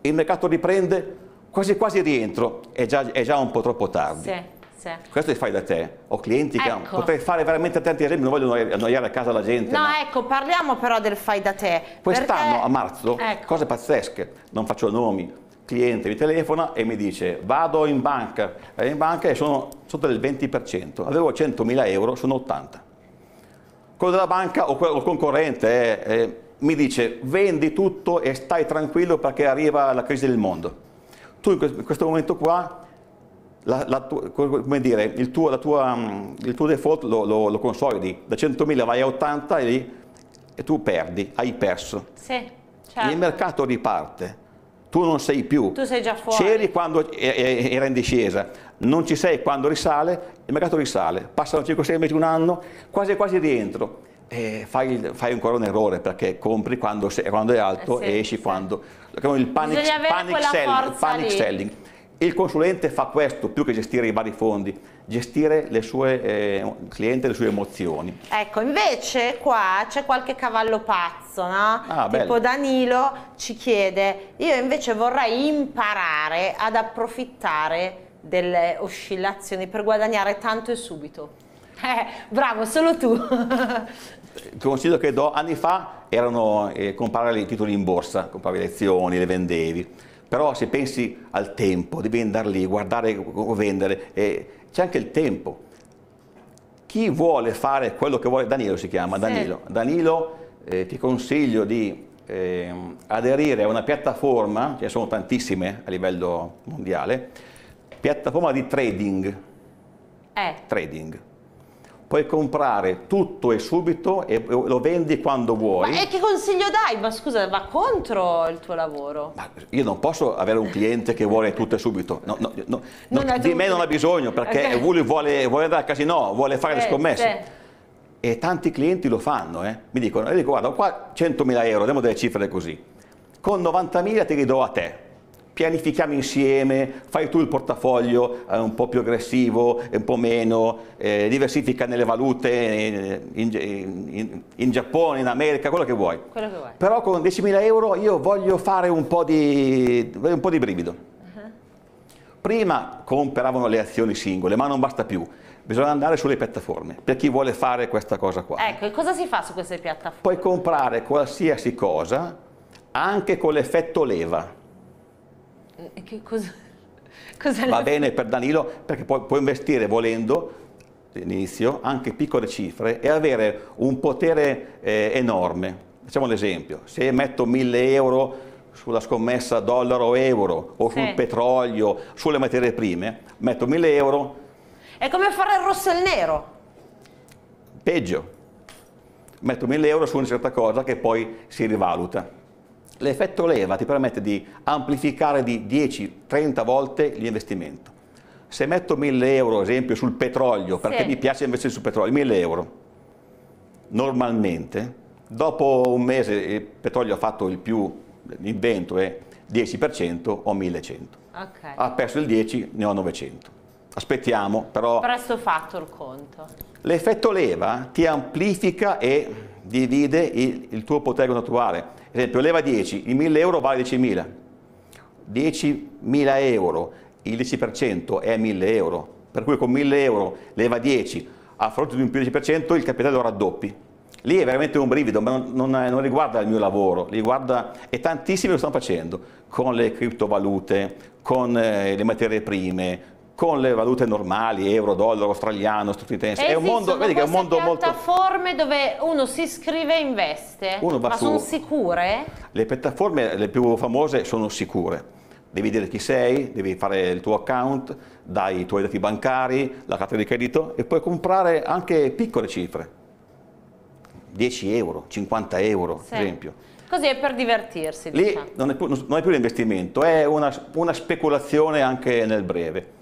B: Il mercato riprende, quasi quasi rientro, è già, è già un po' troppo tardi. Sì, sì. Questo li fai da te. Ho clienti ecco. che potrei fare veramente tanti esempi, non voglio annoiare a casa la gente. No,
A: ma... ecco, parliamo però del fai da te. Quest'anno, perché...
B: a marzo, ecco. cose pazzesche, non faccio nomi, cliente mi telefona e mi dice vado in banca, vado in banca e sono sotto del 20%, avevo 100.000 euro, sono 80 quello della banca o quello concorrente eh, eh, mi dice vendi tutto e stai tranquillo perché arriva la crisi del mondo. Tu in questo momento qua, la, la come dire, il tuo, tua, mm, il tuo default lo, lo, lo, consolidi, da 100.000 vai a 80 e, e tu perdi, hai perso.
A: Sì, certo. Il
B: mercato riparte tu non sei più. Tu sei già fuori. C'eri quando era in discesa non ci sei quando risale, il mercato risale, passano 5-6 mesi, un anno, quasi quasi rientro. Eh, fai, fai, ancora un errore perché compri quando, se, quando è alto eh sì, e esci sì. quando il panic, panic, selling, il panic selling, Il consulente fa questo più che gestire i vari fondi, gestire le sue eh, clienti, le sue emozioni.
A: Ecco, invece qua c'è qualche cavallo pazzo, no? Ah, tipo bello. Danilo ci chiede, io invece vorrei imparare ad approfittare delle oscillazioni per guadagnare tanto e subito. Eh, bravo, solo tu.
B: Consiglio che do, anni fa erano eh, comprare i titoli in borsa, compravi le azioni, le vendevi, però se pensi al tempo, devi andare lì, guardare o vendere, eh, c'è anche il tempo. Chi vuole fare quello che vuole, Danilo si chiama, sì. Danilo, Danilo eh, ti consiglio di ehm, aderire a una piattaforma, ce ne sono tantissime a livello mondiale, piattaforma di trading. Eh. Trading. Puoi comprare tutto e subito e lo vendi quando vuoi. Ma,
A: e che consiglio dai? Ma scusa, va contro il tuo lavoro. Ma
B: io non posso avere un cliente che vuole tutto e subito. No, no, no, non, di me non ha bisogno perché okay. lui vuole, vuole, andare al casino, vuole fare eh, le scommesse. Sì e tanti clienti lo fanno, eh. mi dicono, dico, guarda qua 100.000 euro, diamo delle cifre così, con 90.000 te li do a te, pianifichiamo insieme, fai tu il portafoglio eh, un po' più aggressivo, un po' meno, eh, diversifica nelle valute eh, in, in, in, Giappone, in America, quello che, vuoi. quello che vuoi. Però con 10.000 euro io voglio fare un po' di, un po di brivido. Uh-huh. Prima compravano le azioni singole, ma non basta più bisogna andare sulle piattaforme per chi vuole fare questa cosa qua.
A: Ecco, e cosa si fa su queste piattaforme?
B: Puoi comprare qualsiasi cosa anche con l'effetto leva. Che cosa, cosa Va bene per Danilo perché può, può investire volendo all'inizio anche piccole cifre e avere un potere eh, enorme. Facciamo l'esempio, se metto 1000 euro sulla scommessa dollaro-euro o o sì. sul petrolio, sulle materie prime, metto 1000 euro.
A: È come fare il rosso e il nero.
B: Peggio. Metto 1000 euro su una certa cosa che poi si rivaluta. L'effetto leva ti permette di amplificare di 10-30 volte l'investimento. Se metto 1000 euro, ad esempio, sul petrolio, perché sì. mi piace investire sul petrolio, 1000 euro, normalmente, dopo un mese il petrolio ha fatto il più, l'invento è 10%, ho 1100. Okay. Ha perso il 10, ne ho 900. Aspettiamo, però...
A: Presto fatto il conto.
B: L'effetto leva ti amplifica e divide il, il tuo potere contrattuale per esempio leva 10, il 1000 euro vale 10.000, 10.000 euro, il 10% è 1.000 euro, per cui con 1.000 euro leva 10 a fronte di un più 10% il capitale lo raddoppi. Lì è veramente un brivido, ma non, non, non riguarda il mio lavoro, riguarda, e tantissimi lo stanno facendo, con le criptovalute, con eh, le materie prime, con le valute normali, euro, dollaro, australiano, statunitense. Esistono è un mondo, vedi che è un mondo molto...
A: piattaforme dove uno si iscrive e investe, uno ma su... sono sicure?
B: Le piattaforme, le più famose, sono sicure. Devi dire chi sei, devi fare il tuo account, dai i tuoi dati bancari, la carta di credito e puoi comprare anche piccole cifre. 10 euro, 50 euro, sì. per esempio.
A: Così è per divertirsi. Lì diciamo.
B: non, è più, non, è più, l'investimento, è una, una speculazione anche nel breve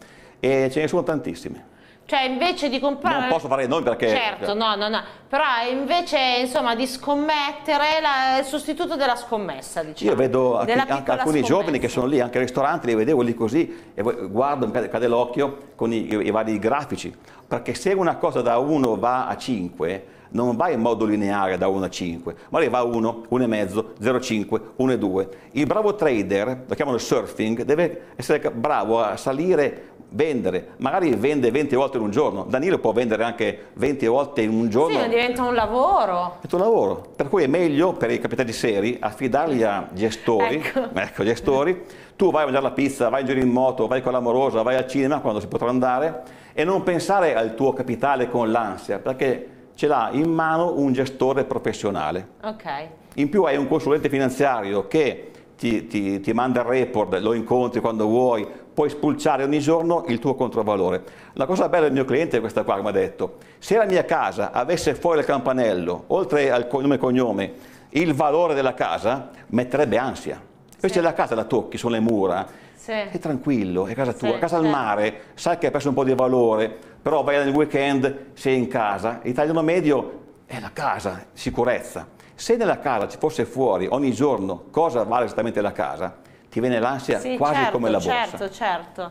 B: e ce ne sono tantissime.
A: Cioè invece di comprare... Non posso
B: fare noi perché... Certo, no,
A: no, no. Però invece insomma di scommettere la, il sostituto della scommessa, diciamo. Io vedo alcuni, alcuni scommessa. giovani
B: che sono lì, anche ai ristoranti, li vedevo lì così, e guardo, mi cade l'occhio con i, i, i vari grafici. Perché se una cosa da 1 va a 5, non va in modo lineare da 1 a 5, ma lei va a 1, 1,5, 0,5, 1,2. Il bravo trader, lo chiamano surfing, deve essere bravo a salire, vendere, magari vende 20 volte in un giorno, Danilo può vendere anche 20 volte in un giorno. Sì,
A: diventa un lavoro.
B: Diventa un lavoro, per cui è meglio per i capitali seri affidarli a gestori, ecco. ecco gestori, tu vai a mangiare la pizza, vai in giro in moto, vai con l'amorosa, vai al cinema quando si potrà andare, e non pensare al tuo capitale con l'ansia, perché ce l'ha in mano un gestore professionale. Okay. In più hai un consulente finanziario che ti, ti, ti, manda il report, lo incontri quando vuoi, puoi spulciare ogni giorno il tuo controvalore. La cosa bella del mio cliente è questa qua, mi ha detto, se la mia casa avesse fuori il campanello, oltre al nome e cognome, il valore della casa, metterebbe ansia. Invece sì. la casa la tocchi, sono le mura, sei tranquillo, è casa tua, a casa al certo. mare, sai che hai perso un po' di valore, però vai nel weekend, sei in casa, l'italiano medio è la casa, sicurezza. Se nella casa ci fosse fuori ogni giorno cosa vale esattamente la casa, ti viene l'ansia sì, quasi certo, come la borsa. Certo,
A: certo.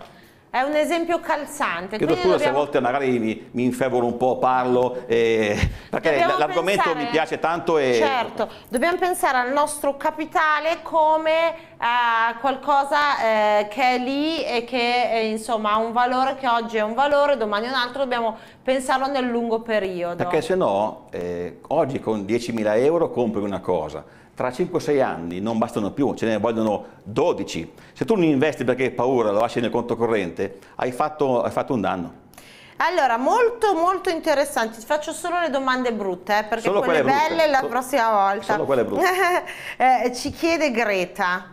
A: È un esempio calzante. Chiedo scusa dobbiamo... se a volte
B: magari mi, mi infervoro un po', parlo, eh, perché l'argomento pensare... mi piace tanto. E... Certo,
A: dobbiamo pensare al nostro capitale come a eh, qualcosa eh, che è lì e che eh, insomma ha un valore che oggi è un valore, domani è un altro, dobbiamo pensarlo nel lungo periodo. Perché se
B: no, eh, oggi con 10.000 euro compri una cosa, tra 5-6 anni non bastano più, ce ne vogliono 12. Se tu non investi perché hai paura, lo lasci nel conto corrente, hai fatto, hai fatto un danno.
A: Allora, molto molto interessante, Ti faccio solo le domande brutte, eh, perché solo quelle, quelle belle la prossima volta. Solo quelle brutte. eh, ci chiede Greta.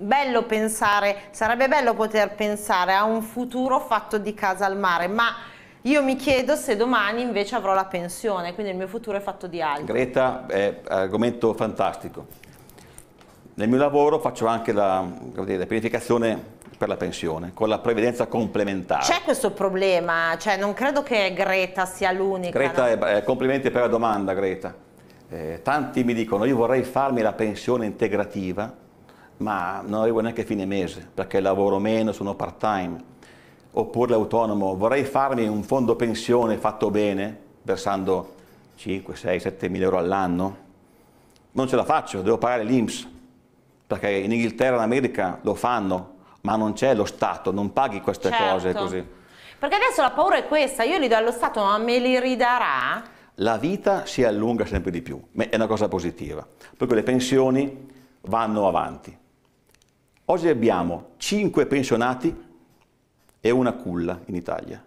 A: Bello pensare, sarebbe bello poter pensare a un futuro fatto di casa al mare, ma io mi chiedo se domani invece avrò la pensione, quindi il mio futuro è fatto di altro. Greta,
B: è argomento fantastico. Nel mio lavoro faccio anche la, dire, la pianificazione per la pensione, con la previdenza complementare. C'è
A: questo problema, cioè non credo che Greta sia l'unica. Greta,
B: no? è, complimenti per la domanda Greta. Eh, tanti mi dicono io vorrei farmi la pensione integrativa, ma non arrivo neanche a fine mese perché lavoro meno, sono part time oppure l'autonomo, vorrei farmi un fondo pensione fatto bene, versando 5, 6, 7 mila euro all'anno, non ce la faccio, devo pagare l'Inps, perché in Inghilterra e in America lo fanno, ma non c'è lo Stato, non paghi queste certo. cose così.
A: Perché adesso la paura è questa, io li do allo Stato, ma me li ridarà?
B: La vita si allunga sempre di più, è una cosa positiva. Poi le pensioni vanno avanti. Oggi abbiamo 5 pensionati e una culla in Italia.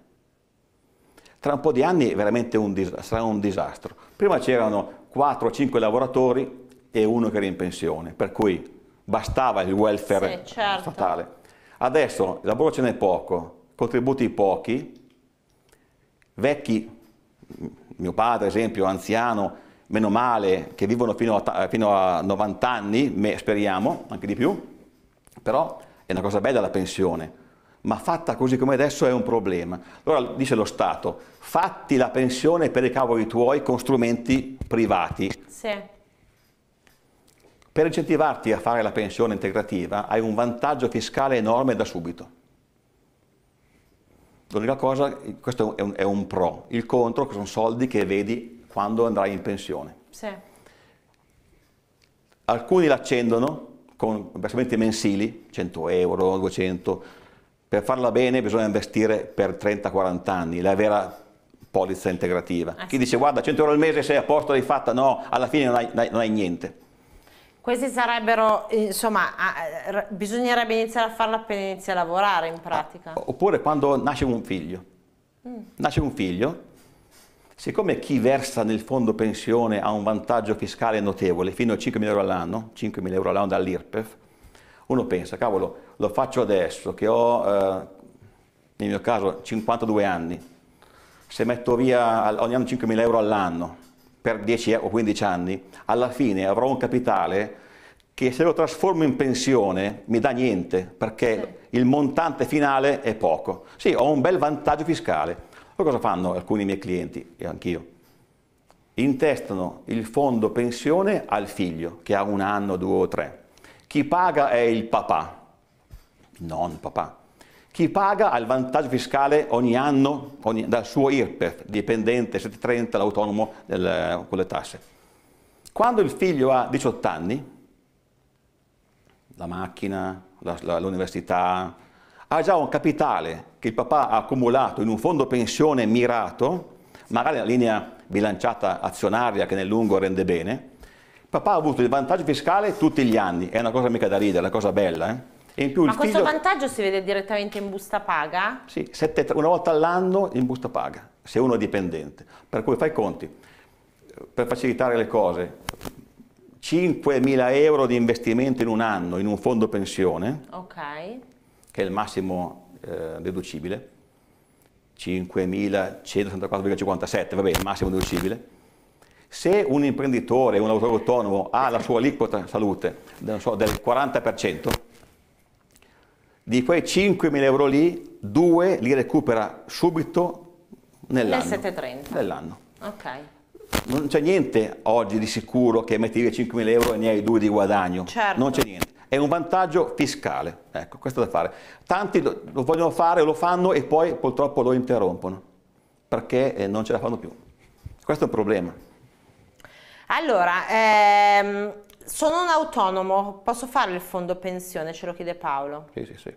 B: Tra un po' di anni un sarà un disastro. Prima c'erano 4 o 5 lavoratori e uno che era in pensione, per cui bastava il welfare sì, certo. statale. Adesso il lavoro ce n'è poco, contributi pochi, vecchi, mio padre esempio, anziano, meno male, che vivono fino a, fino a 90 anni, speriamo, anche di più, però è una cosa bella la pensione, ma fatta così come adesso è un problema. Allora dice lo Stato, fatti la pensione per i cavoli tuoi con strumenti privati. Sì. Per incentivarti a fare la pensione integrativa hai un vantaggio fiscale enorme da subito. L'unica cosa, questo è un, è un pro, il contro sono soldi che vedi quando andrai in pensione. Sì. Alcuni l'accendono con versamenti mensili, 100 euro, 200, per farla bene bisogna investire per 30-40 anni, la vera polizza integrativa. Ah, Chi sì. dice guarda 100 euro al mese sei a posto, l'hai fatta, no, alla fine non hai, non hai niente.
A: Questi sarebbero, insomma, bisognerebbe iniziare a farla appena inizia a lavorare in pratica. Ah,
B: oppure quando nasce un figlio. Mm. Nasce un figlio, siccome chi versa nel fondo pensione ha un vantaggio fiscale notevole, fino a 5.000 euro all'anno, 5.000 euro all'anno dall'IRPEF, uno pensa, cavolo, lo faccio adesso che ho, eh, nel mio caso, 52 anni, se metto via ogni anno 5.000 euro all'anno per 10 o 15 anni, alla fine avrò un capitale che se lo trasformo in pensione mi dà niente, perché sì. il montante finale è poco. Sì, ho un bel vantaggio fiscale. Poi cosa fanno alcuni miei clienti, e anch'io? Intestano il fondo pensione al figlio, che ha un anno, due o tre chi paga è il papà, non papà. Chi paga ha il vantaggio fiscale ogni anno ogni, dal suo IRPEF, dipendente 730, l'autonomo del, con le tasse. Quando il figlio ha 18 anni, la macchina, l'università, ha già un capitale che il papà ha accumulato in un fondo pensione mirato, magari la linea bilanciata azionaria che nel lungo rende bene, Papà ha avuto il vantaggio fiscale tutti gli anni, è una cosa mica da ridere, è una cosa bella. Eh? Ma questo figlio...
A: vantaggio si vede direttamente in busta paga?
B: Sì, sette, una volta all'anno in busta paga, se uno è dipendente. Per cui fai i conti, per facilitare le cose, 5.000 euro di investimento in un anno in un fondo pensione,
A: okay.
B: che è il massimo eh, deducibile, 5.164,57, vabbè, il massimo deducibile, se un imprenditore, un lavoratore autonomo ha la sua aliquota salute so, del 40%, di quei 5.000 euro lì, 2 li recupera subito nell'anno. Nell'anno. Ok. Non c'è niente oggi di sicuro che metti via 5.000 euro e ne hai 2 di guadagno. Certo. Non c'è niente è un vantaggio fiscale. Ecco, questo da fare. Tanti lo, vogliono fare, lo fanno e poi purtroppo lo interrompono perché eh, non ce la fanno più. Questo è un problema.
A: Allora, ehm, sono un autonomo, posso fare il fondo pensione, ce lo chiede Paolo. Sì, sì, sì.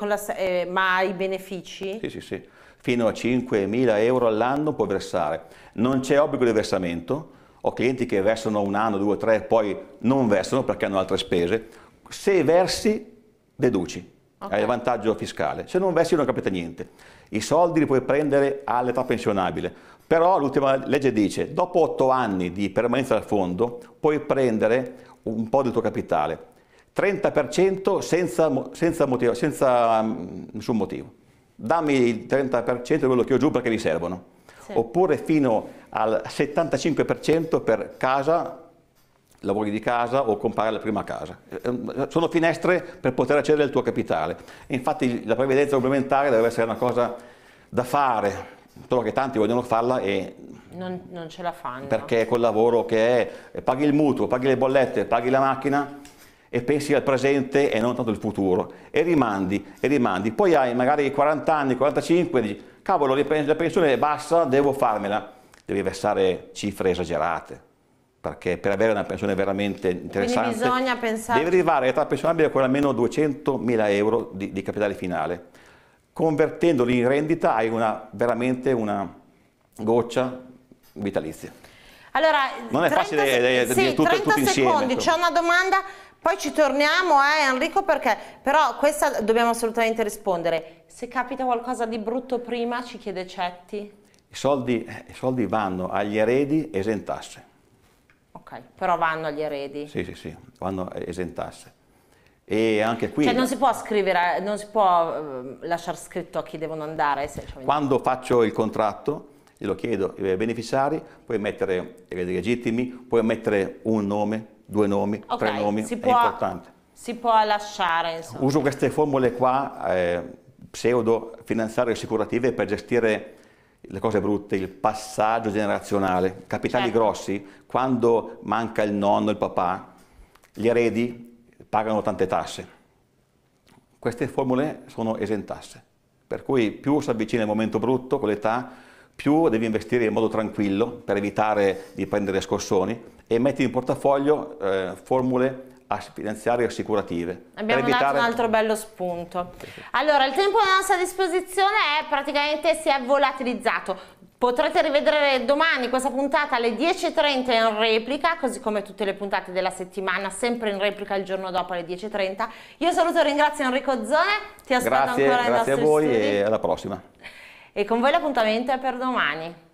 A: La, eh, ma i benefici? Sì, sì,
B: sì. Fino a 5.000 euro all'anno può versare. Non c'è obbligo di versamento. Ho clienti che versano un anno, due, tre, poi non versano perché hanno altre spese. Se versi, deduci. Okay. Hai il vantaggio fiscale. Se non versi non capita niente. I soldi li puoi prendere all'età pensionabile però l'ultima legge dice, dopo 8 anni di permanenza al fondo, puoi prendere un po' del tuo capitale, 30% senza, senza, motivo, senza mm, nessun motivo. Dammi il 30% di quello che ho giù perché mi servono. Sì. Oppure fino al 75% per casa, lavori di casa o comprare la prima casa. Ehm, sono finestre per poter accedere al tuo capitale. Infatti la previdenza complementare deve essere una cosa da fare Solo che tanti vogliono farla e...
A: Non, non ce la fanno.
B: Perché col lavoro che è, eh, paghi il mutuo, paghi le bollette, paghi la macchina, e pensi al presente e non tanto al futuro e rimandi e rimandi poi hai magari 40 anni 45 e dici cavolo la pensione è bassa devo farmela devi versare cifre esagerate perché per avere una pensione veramente interessante Quindi bisogna pensare... devi arrivare all'età pensionabile con almeno 200.000 euro di, di capitale finale convertendoli in rendita hai una, veramente una goccia vitalizia.
A: Allora, non è 30, facile eh, sì, dire tutto, 30 tutto insieme. secondi, ecco. c'è una domanda, poi ci torniamo eh, Enrico perché però questa dobbiamo assolutamente rispondere. Se capita qualcosa di brutto prima ci chiede Cetti.
B: I soldi, eh, i soldi vanno agli eredi esentasse.
A: Ok, però vanno agli eredi. Sì,
B: sì, sì, vanno eh, esentasse. E anche qui... Cioè non si
A: può scrivere, non si può ehm, lasciare scritto a chi devono andare? Se...
B: Quando faccio il contratto, glielo chiedo ai beneficiari, puoi mettere i legittimi, puoi mettere un nome, due nomi, okay, tre nomi, si può, è importante.
A: Si può lasciare, insomma. Uso
B: queste formule qua, eh, pseudo finanziarie assicurative, per gestire le cose brutte, il passaggio generazionale. Capitali certo. grossi, quando manca il nonno, il papà, gli eredi pagano tante tasse. Queste formule sono esentasse, per cui più si avvicina il momento brutto con l'età, più devi investire in modo tranquillo per evitare di prendere scossoni e metti in portafoglio eh, formule finanziarie assicurative. Abbiamo evitare... un altro
A: bello spunto. Allora, il tempo a nostra disposizione è praticamente si è volatilizzato. Potrete rivedere domani questa puntata alle 10.30 in replica, così come tutte le puntate della settimana, sempre in replica il giorno dopo alle 10.30. Io saluto e ringrazio Enrico Zone, ti aspetto grazie, ancora nei Grazie a voi studi.
B: e alla prossima.
A: E con voi l'appuntamento è per domani.